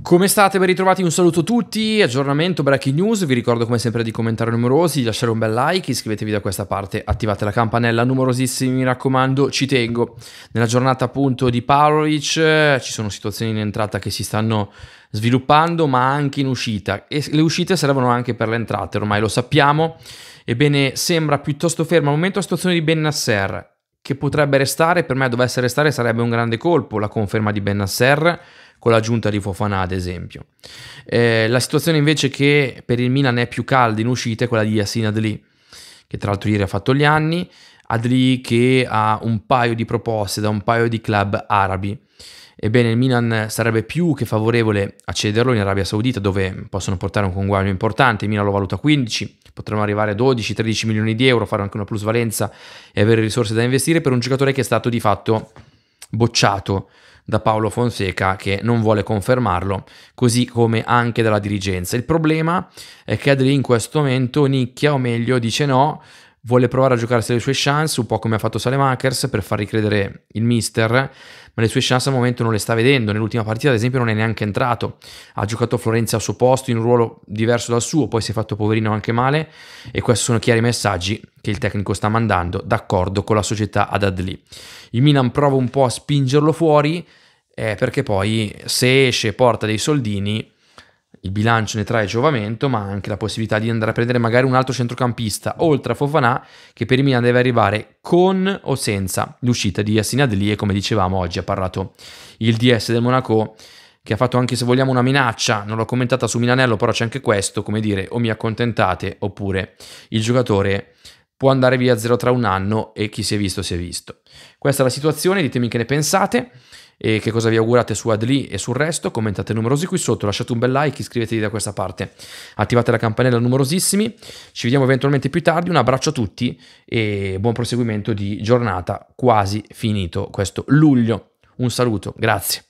Come state? Ben ritrovati, un saluto a tutti, aggiornamento, breaking news, vi ricordo come sempre di commentare numerosi, lasciare un bel like, iscrivetevi da questa parte, attivate la campanella, numerosissimi mi raccomando, ci tengo. Nella giornata appunto di Pavlovic eh, ci sono situazioni in entrata che si stanno sviluppando ma anche in uscita e le uscite servono anche per le entrate, ormai lo sappiamo, ebbene sembra piuttosto ferma al momento la situazione di Bennasser che potrebbe restare, per me dovesse restare sarebbe un grande colpo la conferma di Bennasser con l'aggiunta di Fofana ad esempio. Eh, la situazione invece che per il Milan è più calda in uscita è quella di Yassin Adli, che tra l'altro ieri ha fatto gli anni, Adli che ha un paio di proposte da un paio di club arabi. Ebbene, il Milan sarebbe più che favorevole a cederlo in Arabia Saudita, dove possono portare un conguaglio importante. Il Milan lo valuta 15, potremmo arrivare a 12-13 milioni di euro, fare anche una plusvalenza e avere risorse da investire per un giocatore che è stato di fatto bocciato da Paolo Fonseca che non vuole confermarlo, così come anche dalla dirigenza. Il problema è che Adri in questo momento nicchia, o meglio dice no, vuole provare a giocarsi le sue chance, un po' come ha fatto Salemakers per far ricredere il mister, ma le sue chance al momento non le sta vedendo, nell'ultima partita ad esempio non è neanche entrato, ha giocato Florenzi al suo posto in un ruolo diverso dal suo, poi si è fatto poverino anche male e questi sono chiari messaggi che il tecnico sta mandando d'accordo con la società ad Adli. Il Milan prova un po' a spingerlo fuori eh, perché poi se esce porta dei soldini il bilancio ne trae giovamento, ma anche la possibilità di andare a prendere magari un altro centrocampista, oltre a Fofanà, che per il Milan deve arrivare con o senza l'uscita di Yassin Adli e come dicevamo oggi ha parlato il DS del Monaco che ha fatto anche se vogliamo una minaccia, non l'ho commentata su Milanello, però c'è anche questo, come dire, o mi accontentate oppure il giocatore può andare via zero tra un anno e chi si è visto si è visto. Questa è la situazione, ditemi che ne pensate e che cosa vi augurate su Adli e sul resto, commentate numerosi qui sotto, lasciate un bel like, iscrivetevi da questa parte, attivate la campanella numerosissimi, ci vediamo eventualmente più tardi, un abbraccio a tutti e buon proseguimento di giornata, quasi finito questo luglio. Un saluto, grazie.